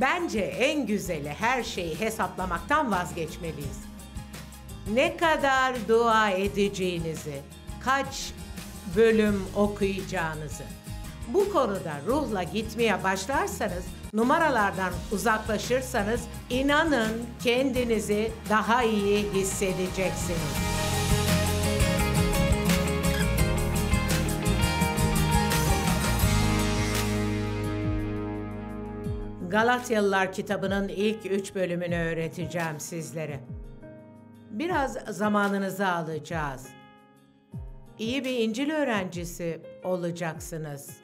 Bence en güzeli her şeyi hesaplamaktan vazgeçmeliyiz. Ne kadar dua edeceğinizi, kaç bölüm okuyacağınızı. Bu konuda ruhla gitmeye başlarsanız, numaralardan uzaklaşırsanız inanın kendinizi daha iyi hissedeceksiniz. Galatyalılar kitabının ilk üç bölümünü öğreteceğim sizlere. Biraz zamanınızı alacağız. İyi bir İncil öğrencisi olacaksınız.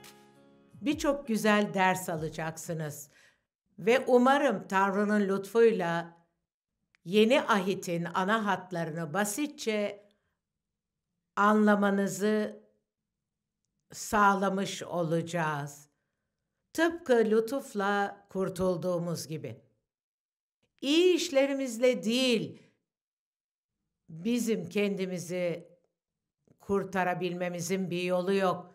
Birçok güzel ders alacaksınız. Ve umarım Tanrı'nın lütfuyla yeni ahitin ana hatlarını basitçe anlamanızı sağlamış olacağız. Tıpkı lütufla kurtulduğumuz gibi. İyi işlerimizle değil, bizim kendimizi kurtarabilmemizin bir yolu yok.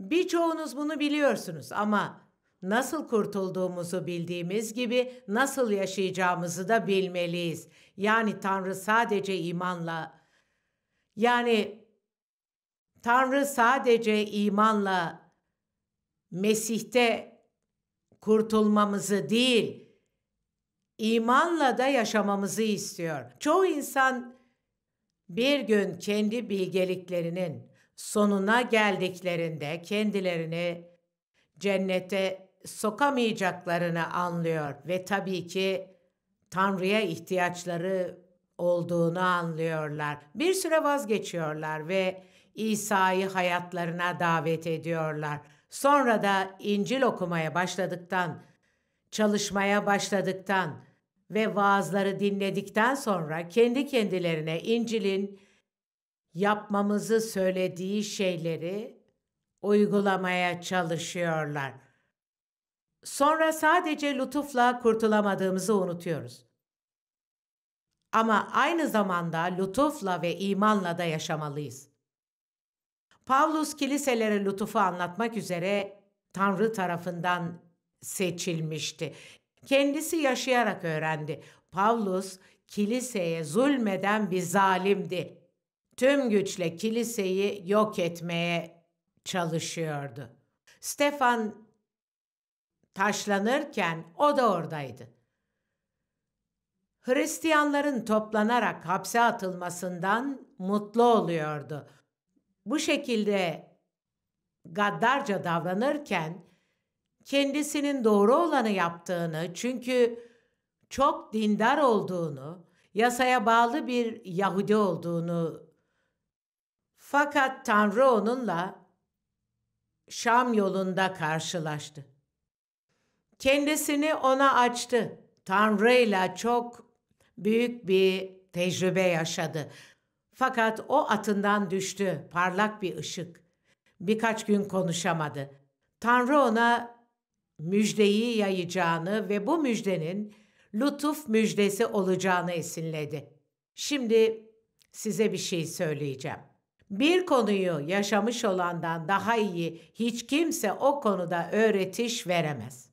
Birçoğunuz bunu biliyorsunuz ama nasıl kurtulduğumuzu bildiğimiz gibi nasıl yaşayacağımızı da bilmeliyiz. Yani Tanrı sadece imanla yani Tanrı sadece imanla Mesih'te kurtulmamızı değil, imanla da yaşamamızı istiyor. Çoğu insan bir gün kendi bilgeliklerinin sonuna geldiklerinde kendilerini cennete sokamayacaklarını anlıyor ve tabii ki Tanrı'ya ihtiyaçları olduğunu anlıyorlar. Bir süre vazgeçiyorlar ve İsa'yı hayatlarına davet ediyorlar. Sonra da İncil okumaya başladıktan, çalışmaya başladıktan ve vaazları dinledikten sonra kendi kendilerine İncil'in yapmamızı söylediği şeyleri uygulamaya çalışıyorlar. Sonra sadece lütufla kurtulamadığımızı unutuyoruz. Ama aynı zamanda lütufla ve imanla da yaşamalıyız. Pavlus kiliselere lütufu anlatmak üzere Tanrı tarafından seçilmişti. Kendisi yaşayarak öğrendi. Pavlus kiliseye zulmeden bir zalimdi. Tüm güçle kiliseyi yok etmeye çalışıyordu. Stefan taşlanırken o da oradaydı. Hristiyanların toplanarak hapse atılmasından mutlu oluyordu bu şekilde gaddarca davranırken kendisinin doğru olanı yaptığını çünkü çok dindar olduğunu, yasaya bağlı bir Yahudi olduğunu fakat Tanrı onunla Şam yolunda karşılaştı. Kendisini ona açtı. Tanrıyla çok büyük bir tecrübe yaşadı. Fakat o atından düştü, parlak bir ışık. Birkaç gün konuşamadı. Tanrı ona müjdeyi yayacağını ve bu müjdenin lütuf müjdesi olacağını esinledi. Şimdi size bir şey söyleyeceğim. Bir konuyu yaşamış olandan daha iyi hiç kimse o konuda öğretiş veremez.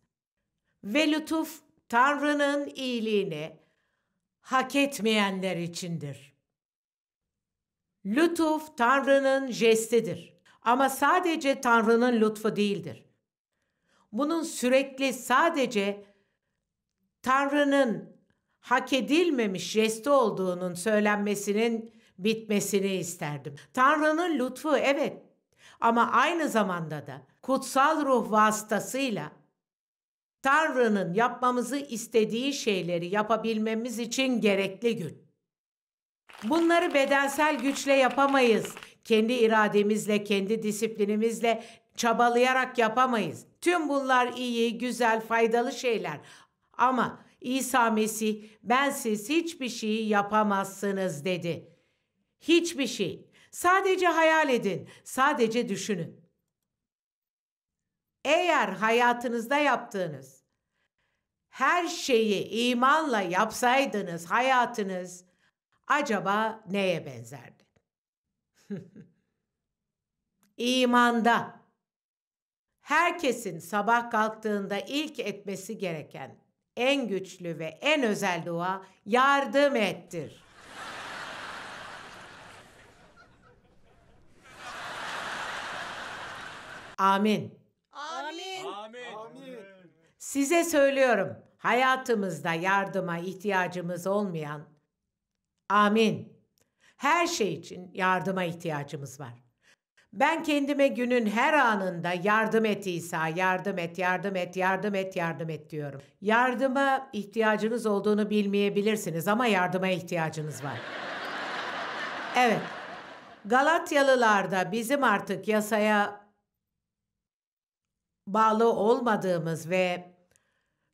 Ve lütuf Tanrı'nın iyiliğini hak etmeyenler içindir. Lütuf Tanrı'nın jestidir. Ama sadece Tanrı'nın lütfu değildir. Bunun sürekli sadece Tanrı'nın hak edilmemiş jesti olduğunun söylenmesinin bitmesini isterdim. Tanrı'nın lütfu evet ama aynı zamanda da kutsal ruh vasıtasıyla Tanrı'nın yapmamızı istediği şeyleri yapabilmemiz için gerekli güç. Bunları bedensel güçle yapamayız. Kendi irademizle, kendi disiplinimizle çabalayarak yapamayız. Tüm bunlar iyi, güzel, faydalı şeyler. Ama İsa Mesih bensiz hiçbir şeyi yapamazsınız dedi. Hiçbir şey. Sadece hayal edin, sadece düşünün. Eğer hayatınızda yaptığınız her şeyi imanla yapsaydınız hayatınız acaba neye benzerdi? İmanda. Herkesin sabah kalktığında ilk etmesi gereken en güçlü ve en özel dua yardım ettir. Amin. Amin. Amin. Amin. Size söylüyorum, hayatımızda yardıma ihtiyacımız olmayan Amin. Her şey için yardıma ihtiyacımız var. Ben kendime günün her anında yardım et İsa, yardım et, yardım et, yardım et, yardım et diyorum. Yardıma ihtiyacınız olduğunu bilmeyebilirsiniz ama yardıma ihtiyacınız var. Evet. Galatyalılarda bizim artık yasaya bağlı olmadığımız ve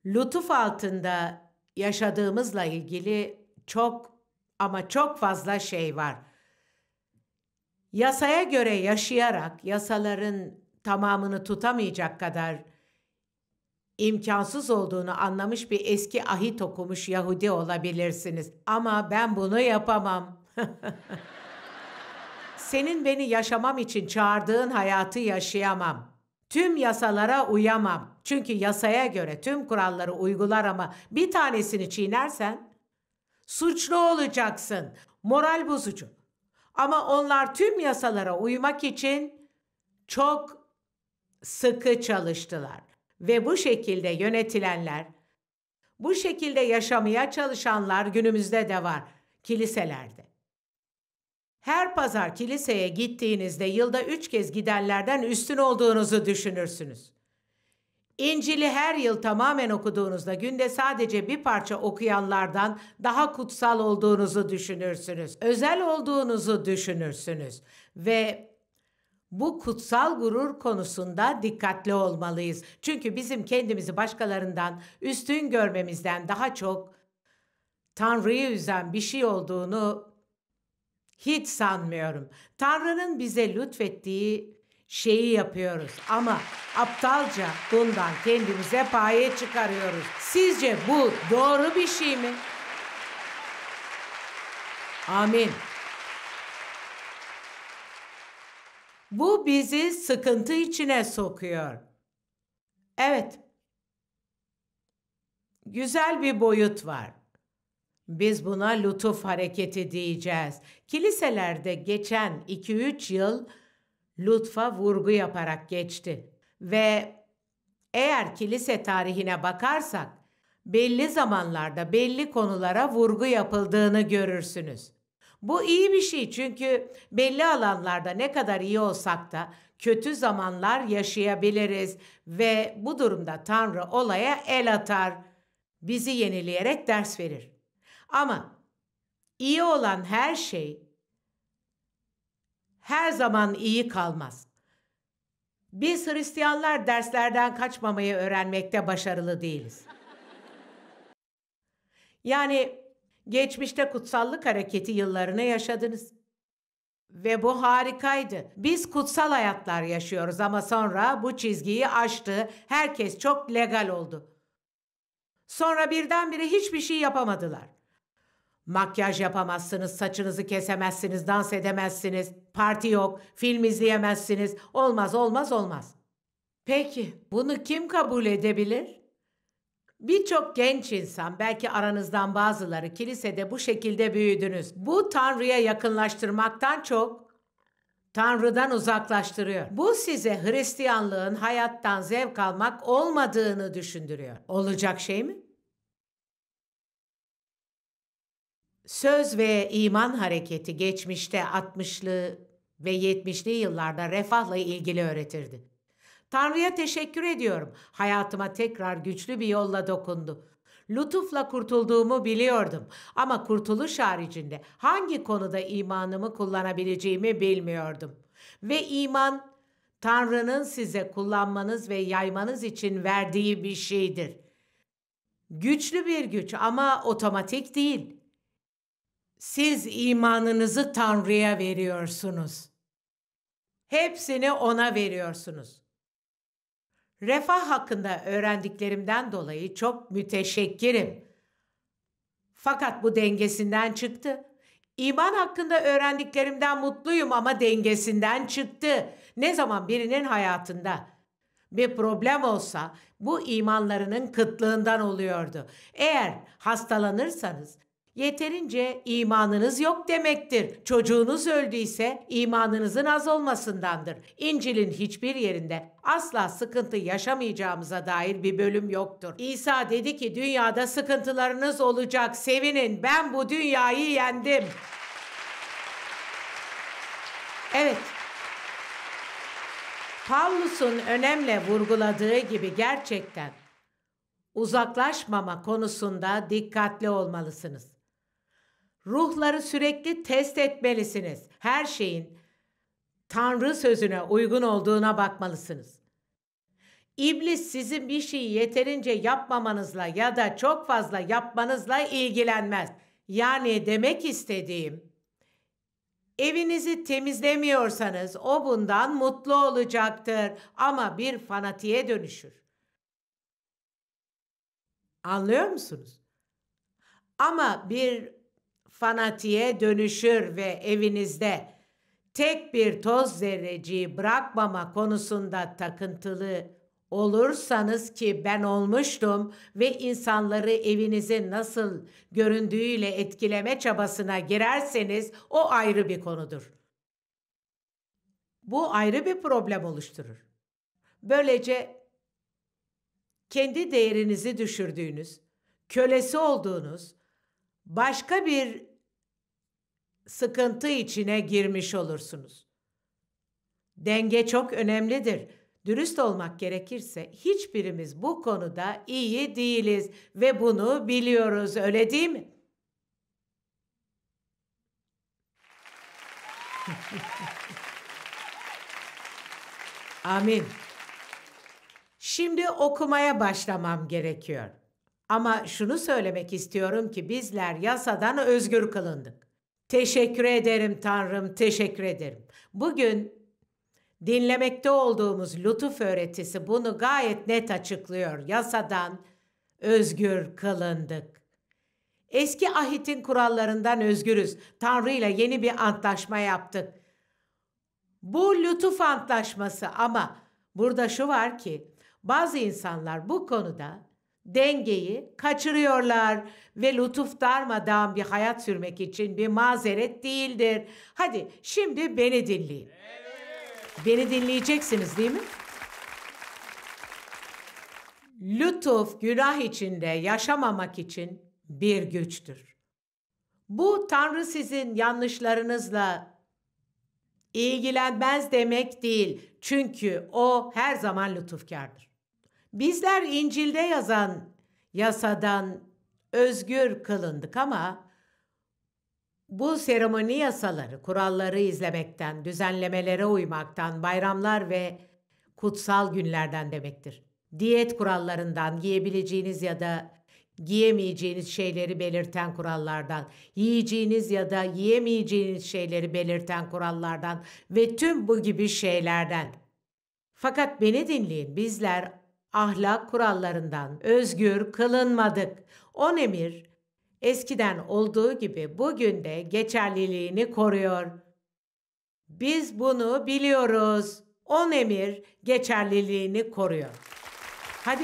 lütuf altında yaşadığımızla ilgili çok ama çok fazla şey var. Yasaya göre yaşayarak yasaların tamamını tutamayacak kadar imkansız olduğunu anlamış bir eski ahit okumuş Yahudi olabilirsiniz. Ama ben bunu yapamam. Senin beni yaşamam için çağırdığın hayatı yaşayamam. Tüm yasalara uyamam. Çünkü yasaya göre tüm kuralları uygular ama bir tanesini çiğnersen Suçlu olacaksın. Moral bozucu. Ama onlar tüm yasalara uymak için çok sıkı çalıştılar ve bu şekilde yönetilenler, bu şekilde yaşamaya çalışanlar günümüzde de var kiliselerde. Her pazar kiliseye gittiğinizde yılda üç kez gidenlerden üstün olduğunuzu düşünürsünüz. İncil'i her yıl tamamen okuduğunuzda günde sadece bir parça okuyanlardan daha kutsal olduğunuzu düşünürsünüz. Özel olduğunuzu düşünürsünüz ve bu kutsal gurur konusunda dikkatli olmalıyız. Çünkü bizim kendimizi başkalarından üstün görmemizden daha çok Tanrı'yı üzen bir şey olduğunu hiç sanmıyorum. Tanrı'nın bize lütfettiği şeyi yapıyoruz ama aptalca bundan kendimize paye çıkarıyoruz. Sizce bu doğru bir şey mi? Amin. Bu bizi sıkıntı içine sokuyor. Evet. Güzel bir boyut var. Biz buna lütuf hareketi diyeceğiz. Kiliselerde geçen 2-3 yıl lütfa vurgu yaparak geçti. Ve eğer kilise tarihine bakarsak belli zamanlarda belli konulara vurgu yapıldığını görürsünüz. Bu iyi bir şey çünkü belli alanlarda ne kadar iyi olsak da kötü zamanlar yaşayabiliriz ve bu durumda Tanrı olaya el atar, bizi yenileyerek ders verir. Ama iyi olan her şey her zaman iyi kalmaz. Biz Hristiyanlar derslerden kaçmamayı öğrenmekte başarılı değiliz. Yani geçmişte kutsallık hareketi yıllarını yaşadınız. Ve bu harikaydı. Biz kutsal hayatlar yaşıyoruz ama sonra bu çizgiyi aştı. Herkes çok legal oldu. Sonra birdenbire hiçbir şey yapamadılar. Makyaj yapamazsınız, saçınızı kesemezsiniz, dans edemezsiniz, parti yok, film izleyemezsiniz. Olmaz, olmaz, olmaz. Peki, bunu kim kabul edebilir? Birçok genç insan, belki aranızdan bazıları kilisede bu şekilde büyüdünüz. Bu Tanrı'ya yakınlaştırmaktan çok Tanrı'dan uzaklaştırıyor. Bu size Hristiyanlığın hayattan zevk almak olmadığını düşündürüyor. Olacak şey mi? Söz ve iman hareketi geçmişte 60'lı ve 70'li yıllarda refahla ilgili öğretirdi. Tanrı'ya teşekkür ediyorum. Hayatıma tekrar güçlü bir yolla dokundu. Lütufla kurtulduğumu biliyordum ama kurtuluş haricinde hangi konuda imanımı kullanabileceğimi bilmiyordum. Ve iman Tanrı'nın size kullanmanız ve yaymanız için verdiği bir şeydir. Güçlü bir güç ama otomatik değil siz imanınızı Tanrı'ya veriyorsunuz. Hepsini ona veriyorsunuz. Refah hakkında öğrendiklerimden dolayı çok müteşekkirim. Fakat bu dengesinden çıktı. İman hakkında öğrendiklerimden mutluyum ama dengesinden çıktı. Ne zaman birinin hayatında bir problem olsa bu imanlarının kıtlığından oluyordu. Eğer hastalanırsanız Yeterince imanınız yok demektir. Çocuğunuz öldüyse imanınızın az olmasındandır. İncil'in hiçbir yerinde asla sıkıntı yaşamayacağımıza dair bir bölüm yoktur. İsa dedi ki dünyada sıkıntılarınız olacak. Sevinin ben bu dünyayı yendim. Evet. Paulus'un önemli vurguladığı gibi gerçekten uzaklaşmama konusunda dikkatli olmalısınız. Ruhları sürekli test etmelisiniz. Her şeyin Tanrı sözüne uygun olduğuna bakmalısınız. İblis sizin bir şeyi yeterince yapmamanızla ya da çok fazla yapmanızla ilgilenmez. Yani demek istediğim Evinizi temizlemiyorsanız o bundan mutlu olacaktır ama bir fanatiğe dönüşür. Anlıyor musunuz? Ama bir fanatiğe dönüşür ve evinizde tek bir toz zerreciği bırakmama konusunda takıntılı olursanız ki ben olmuştum ve insanları evinizin nasıl göründüğüyle etkileme çabasına girerseniz o ayrı bir konudur. Bu ayrı bir problem oluşturur. Böylece kendi değerinizi düşürdüğünüz, kölesi olduğunuz, başka bir sıkıntı içine girmiş olursunuz. Denge çok önemlidir. Dürüst olmak gerekirse hiçbirimiz bu konuda iyi değiliz ve bunu biliyoruz öyle değil mi? Amin. Şimdi okumaya başlamam gerekiyor. Ama şunu söylemek istiyorum ki bizler yasadan özgür kılındık. Teşekkür ederim Tanrım, teşekkür ederim. Bugün dinlemekte olduğumuz lütuf öğretisi bunu gayet net açıklıyor. Yasadan özgür kılındık. Eski ahitin kurallarından özgürüz. Tanrı ile yeni bir antlaşma yaptık. Bu lütuf antlaşması ama burada şu var ki bazı insanlar bu konuda dengeyi kaçırıyorlar ve lütuf darmadan bir hayat sürmek için bir mazeret değildir. Hadi şimdi beni dinleyin. Beni dinleyeceksiniz değil mi? Lütuf günah içinde yaşamamak için bir güçtür. Bu Tanrı sizin yanlışlarınızla ilgilenmez demek değil. Çünkü o her zaman lütufkardır. Bizler İncil'de yazan yasadan özgür kılındık ama bu seremoni yasaları, kuralları izlemekten, düzenlemelere uymaktan, bayramlar ve kutsal günlerden demektir. Diyet kurallarından, giyebileceğiniz ya da giyemeyeceğiniz şeyleri belirten kurallardan, yiyeceğiniz ya da yiyemeyeceğiniz şeyleri belirten kurallardan ve tüm bu gibi şeylerden. Fakat beni dinleyin, bizler ahlak kurallarından özgür kılınmadık. On emir eskiden olduğu gibi bugün de geçerliliğini koruyor. Biz bunu biliyoruz. On emir geçerliliğini koruyor. Hadi.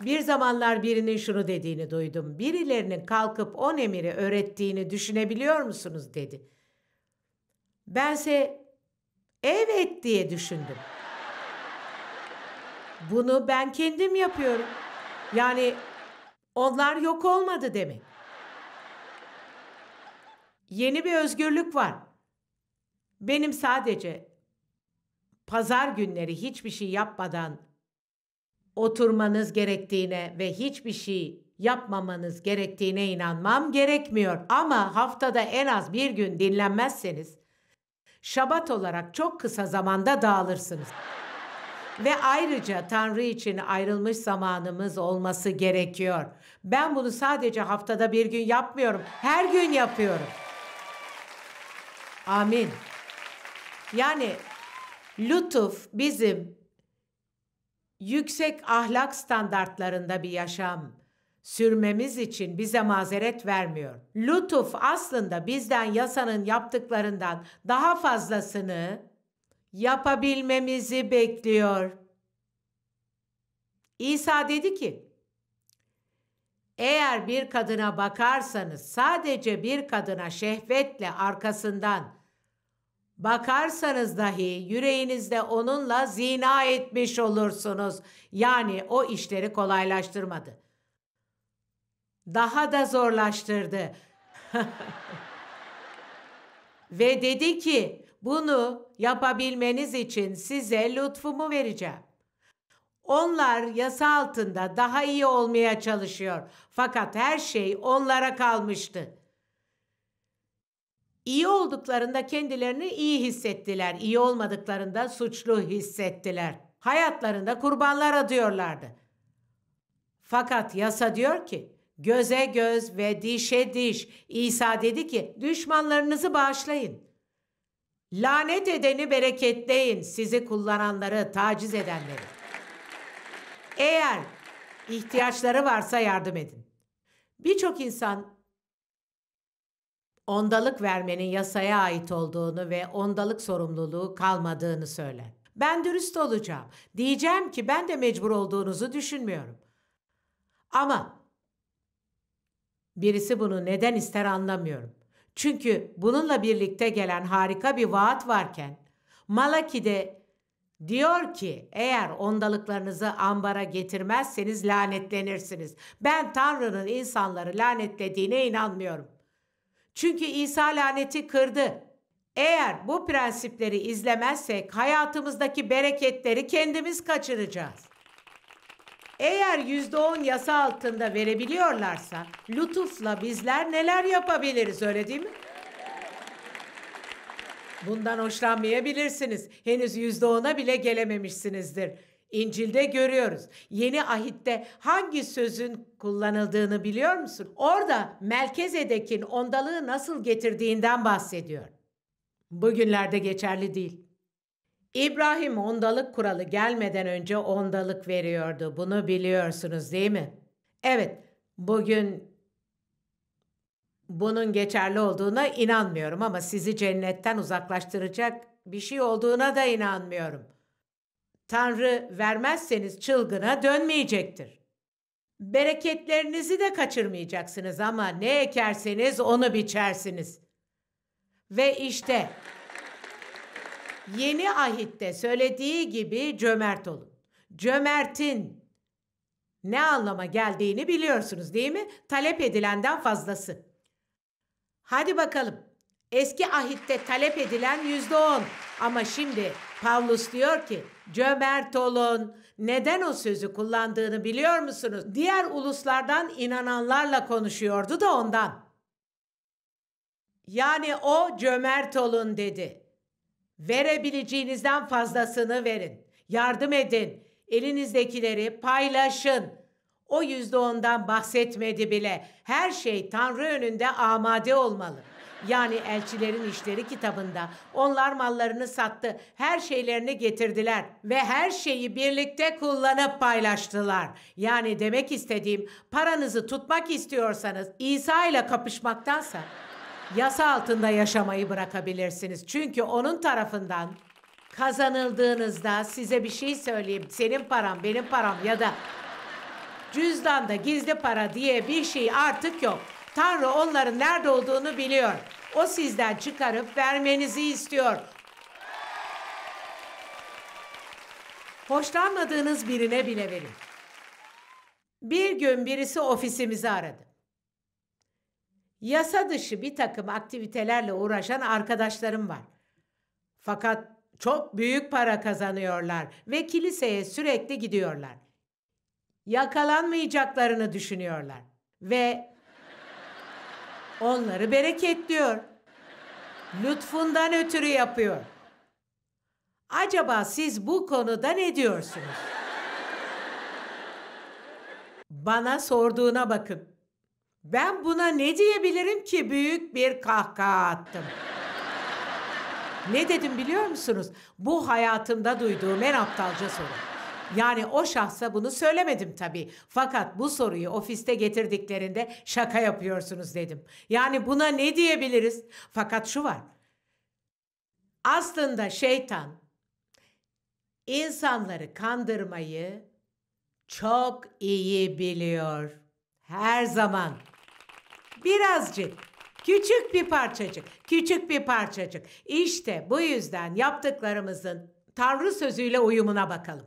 Bir zamanlar birinin şunu dediğini duydum. Birilerinin kalkıp on emiri öğrettiğini düşünebiliyor musunuz dedi. Bense Evet diye düşündüm. Bunu ben kendim yapıyorum. Yani onlar yok olmadı demek. Yeni bir özgürlük var. Benim sadece pazar günleri hiçbir şey yapmadan oturmanız gerektiğine ve hiçbir şey yapmamanız gerektiğine inanmam gerekmiyor. Ama haftada en az bir gün dinlenmezseniz şabat olarak çok kısa zamanda dağılırsınız. Ve ayrıca Tanrı için ayrılmış zamanımız olması gerekiyor. Ben bunu sadece haftada bir gün yapmıyorum. Her gün yapıyorum. Amin. Yani lütuf bizim yüksek ahlak standartlarında bir yaşam sürmemiz için bize mazeret vermiyor. Lütuf aslında bizden yasanın yaptıklarından daha fazlasını yapabilmemizi bekliyor. İsa dedi ki, eğer bir kadına bakarsanız sadece bir kadına şehvetle arkasından bakarsanız dahi yüreğinizde onunla zina etmiş olursunuz. Yani o işleri kolaylaştırmadı.'' daha da zorlaştırdı. Ve dedi ki bunu yapabilmeniz için size lütfumu vereceğim. Onlar yasa altında daha iyi olmaya çalışıyor. Fakat her şey onlara kalmıştı. İyi olduklarında kendilerini iyi hissettiler. İyi olmadıklarında suçlu hissettiler. Hayatlarında kurbanlar adıyorlardı. Fakat yasa diyor ki, Göze göz ve dişe diş. İsa dedi ki düşmanlarınızı bağışlayın. Lanet edeni bereketleyin. Sizi kullananları, taciz edenleri. Eğer ihtiyaçları varsa yardım edin. Birçok insan ondalık vermenin yasaya ait olduğunu ve ondalık sorumluluğu kalmadığını söyler. Ben dürüst olacağım. Diyeceğim ki ben de mecbur olduğunuzu düşünmüyorum. Ama Birisi bunu neden ister anlamıyorum. Çünkü bununla birlikte gelen harika bir vaat varken de diyor ki eğer ondalıklarınızı ambara getirmezseniz lanetlenirsiniz. Ben Tanrı'nın insanları lanetlediğine inanmıyorum. Çünkü İsa laneti kırdı. Eğer bu prensipleri izlemezsek hayatımızdaki bereketleri kendimiz kaçıracağız. Eğer yüzde on yasa altında verebiliyorlarsa lütufla bizler neler yapabiliriz öyle değil mi? Bundan hoşlanmayabilirsiniz. Henüz yüzde ona bile gelememişsinizdir. İncil'de görüyoruz. Yeni ahitte hangi sözün kullanıldığını biliyor musun? Orada Melkezedek'in ondalığı nasıl getirdiğinden bahsediyor. Bugünlerde geçerli değil. İbrahim ondalık kuralı gelmeden önce ondalık veriyordu. Bunu biliyorsunuz değil mi? Evet, bugün bunun geçerli olduğuna inanmıyorum ama sizi cennetten uzaklaştıracak bir şey olduğuna da inanmıyorum. Tanrı vermezseniz çılgına dönmeyecektir. Bereketlerinizi de kaçırmayacaksınız ama ne ekerseniz onu biçersiniz. Ve işte Yeni ahitte söylediği gibi cömert olun. Cömertin ne anlama geldiğini biliyorsunuz değil mi? Talep edilenden fazlası. Hadi bakalım. Eski ahitte talep edilen yüzde on. Ama şimdi Pavlus diyor ki cömert olun. Neden o sözü kullandığını biliyor musunuz? Diğer uluslardan inananlarla konuşuyordu da ondan. Yani o cömert olun dedi. Verebileceğinizden fazlasını verin. Yardım edin. Elinizdekileri paylaşın. O yüzde ondan bahsetmedi bile. Her şey Tanrı önünde amade olmalı. Yani elçilerin işleri kitabında onlar mallarını sattı, her şeylerini getirdiler ve her şeyi birlikte kullanıp paylaştılar. Yani demek istediğim paranızı tutmak istiyorsanız İsa ile kapışmaktansa yasa altında yaşamayı bırakabilirsiniz. Çünkü onun tarafından kazanıldığınızda size bir şey söyleyeyim. Senin param, benim param ya da cüzdanda gizli para diye bir şey artık yok. Tanrı onların nerede olduğunu biliyor. O sizden çıkarıp vermenizi istiyor. Hoşlanmadığınız birine bile verin. Bir gün birisi ofisimizi aradı yasa dışı bir takım aktivitelerle uğraşan arkadaşlarım var. Fakat çok büyük para kazanıyorlar ve kiliseye sürekli gidiyorlar. Yakalanmayacaklarını düşünüyorlar ve onları bereketliyor. Lütfundan ötürü yapıyor. Acaba siz bu konuda ne diyorsunuz? Bana sorduğuna bakın. Ben buna ne diyebilirim ki büyük bir kahkaha attım. ne dedim biliyor musunuz? Bu hayatımda duyduğum en aptalca soru. Yani o şahsa bunu söylemedim tabii. Fakat bu soruyu ofiste getirdiklerinde şaka yapıyorsunuz dedim. Yani buna ne diyebiliriz? Fakat şu var. Aslında şeytan insanları kandırmayı çok iyi biliyor. Her zaman. Birazcık. Küçük bir parçacık, küçük bir parçacık. İşte bu yüzden yaptıklarımızın Tanrı sözüyle uyumuna bakalım.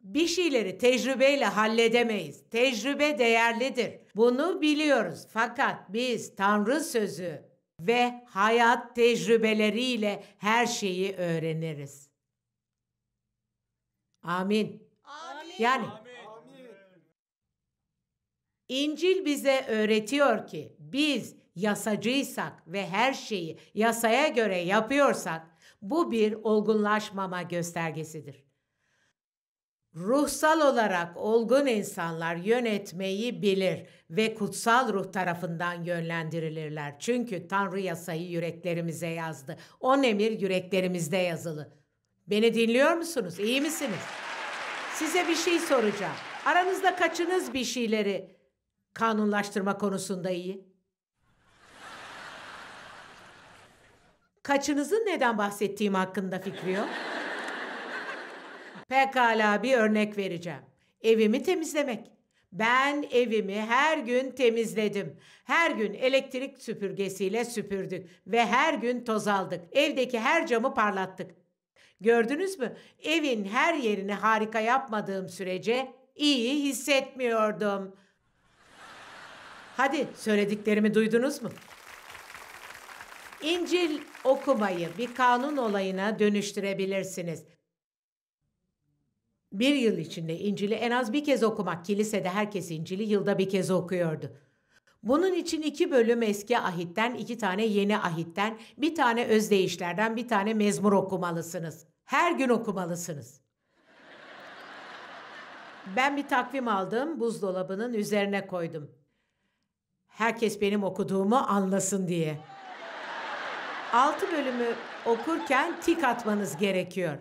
Bir şeyleri tecrübeyle halledemeyiz. Tecrübe değerlidir. Bunu biliyoruz. Fakat biz Tanrı sözü ve hayat tecrübeleriyle her şeyi öğreniriz. Amin. Amin. Yani İncil bize öğretiyor ki biz yasacıysak ve her şeyi yasaya göre yapıyorsak bu bir olgunlaşmama göstergesidir. Ruhsal olarak olgun insanlar yönetmeyi bilir ve kutsal ruh tarafından yönlendirilirler. Çünkü Tanrı yasayı yüreklerimize yazdı. O emir yüreklerimizde yazılı. Beni dinliyor musunuz? İyi misiniz? Size bir şey soracağım. Aranızda kaçınız bir şeyleri Kanunlaştırma konusunda iyi. Kaçınızın neden bahsettiğim hakkında fikri yok. Pekala bir örnek vereceğim. Evimi temizlemek. Ben evimi her gün temizledim. Her gün elektrik süpürgesiyle süpürdük ve her gün toz aldık. Evdeki her camı parlattık. Gördünüz mü? Evin her yerini harika yapmadığım sürece iyi hissetmiyordum. Hadi söylediklerimi duydunuz mu? İncil okumayı bir kanun olayına dönüştürebilirsiniz. Bir yıl içinde İncil'i en az bir kez okumak, kilisede herkes İncil'i yılda bir kez okuyordu. Bunun için iki bölüm eski ahitten, iki tane yeni ahitten, bir tane özdeyişlerden, bir tane mezmur okumalısınız. Her gün okumalısınız. Ben bir takvim aldım, buzdolabının üzerine koydum herkes benim okuduğumu anlasın diye. Altı bölümü okurken tik atmanız gerekiyor.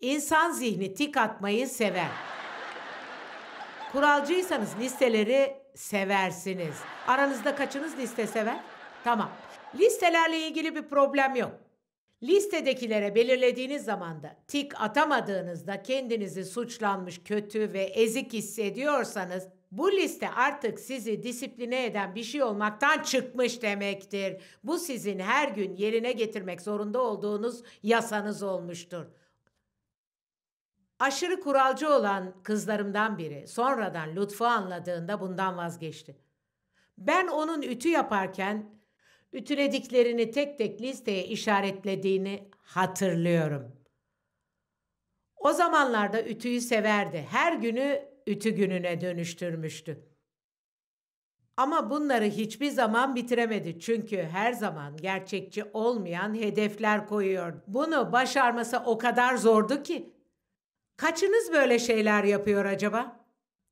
İnsan zihni tik atmayı sever. Kuralcıysanız listeleri seversiniz. Aranızda kaçınız liste sever? Tamam. Listelerle ilgili bir problem yok. Listedekilere belirlediğiniz zaman da tik atamadığınızda kendinizi suçlanmış, kötü ve ezik hissediyorsanız bu liste artık sizi disipline eden bir şey olmaktan çıkmış demektir. Bu sizin her gün yerine getirmek zorunda olduğunuz yasanız olmuştur. Aşırı kuralcı olan kızlarımdan biri sonradan Lütfü anladığında bundan vazgeçti. Ben onun ütü yaparken ütülediklerini tek tek listeye işaretlediğini hatırlıyorum. O zamanlarda ütüyü severdi. Her günü ütü gününe dönüştürmüştü. Ama bunları hiçbir zaman bitiremedi çünkü her zaman gerçekçi olmayan hedefler koyuyor. Bunu başarması o kadar zordu ki. Kaçınız böyle şeyler yapıyor acaba?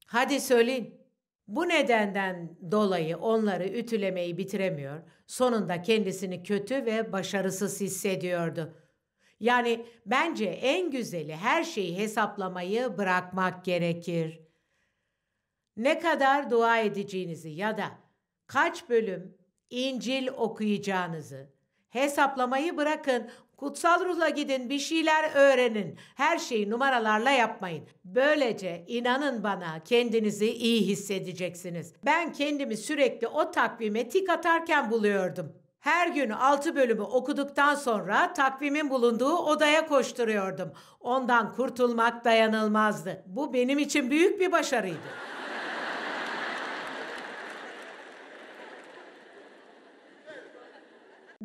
Hadi söyleyin. Bu nedenden dolayı onları ütülemeyi bitiremiyor, sonunda kendisini kötü ve başarısız hissediyordu. Yani bence en güzeli her şeyi hesaplamayı bırakmak gerekir ne kadar dua edeceğinizi ya da kaç bölüm İncil okuyacağınızı hesaplamayı bırakın. Kutsal ruhla gidin, bir şeyler öğrenin. Her şeyi numaralarla yapmayın. Böylece inanın bana kendinizi iyi hissedeceksiniz. Ben kendimi sürekli o takvime tik atarken buluyordum. Her gün 6 bölümü okuduktan sonra takvimin bulunduğu odaya koşturuyordum. Ondan kurtulmak dayanılmazdı. Bu benim için büyük bir başarıydı.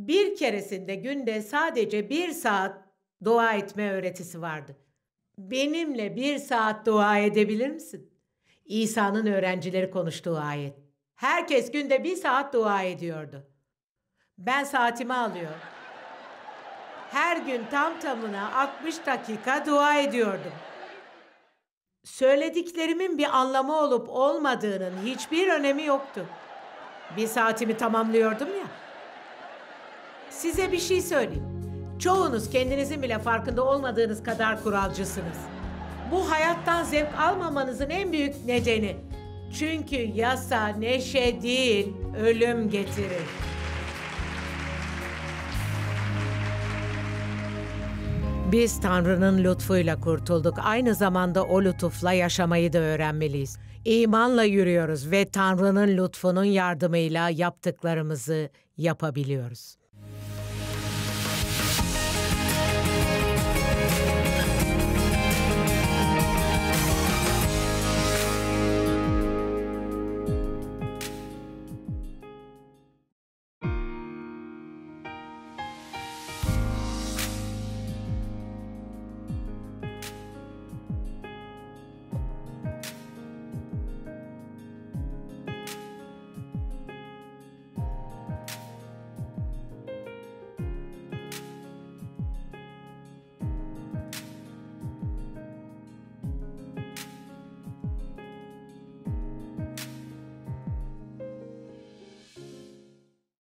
bir keresinde günde sadece bir saat dua etme öğretisi vardı. Benimle bir saat dua edebilir misin? İsa'nın öğrencileri konuştuğu ayet. Herkes günde bir saat dua ediyordu. Ben saatimi alıyor. Her gün tam tamına 60 dakika dua ediyordum. Söylediklerimin bir anlamı olup olmadığının hiçbir önemi yoktu. Bir saatimi tamamlıyordum ya. Size bir şey söyleyeyim. Çoğunuz kendinizin bile farkında olmadığınız kadar kuralcısınız. Bu hayattan zevk almamanızın en büyük nedeni. Çünkü yasa neşe değil, ölüm getirir. Biz Tanrı'nın lütfuyla kurtulduk. Aynı zamanda o lütufla yaşamayı da öğrenmeliyiz. İmanla yürüyoruz ve Tanrı'nın lütfunun yardımıyla yaptıklarımızı yapabiliyoruz.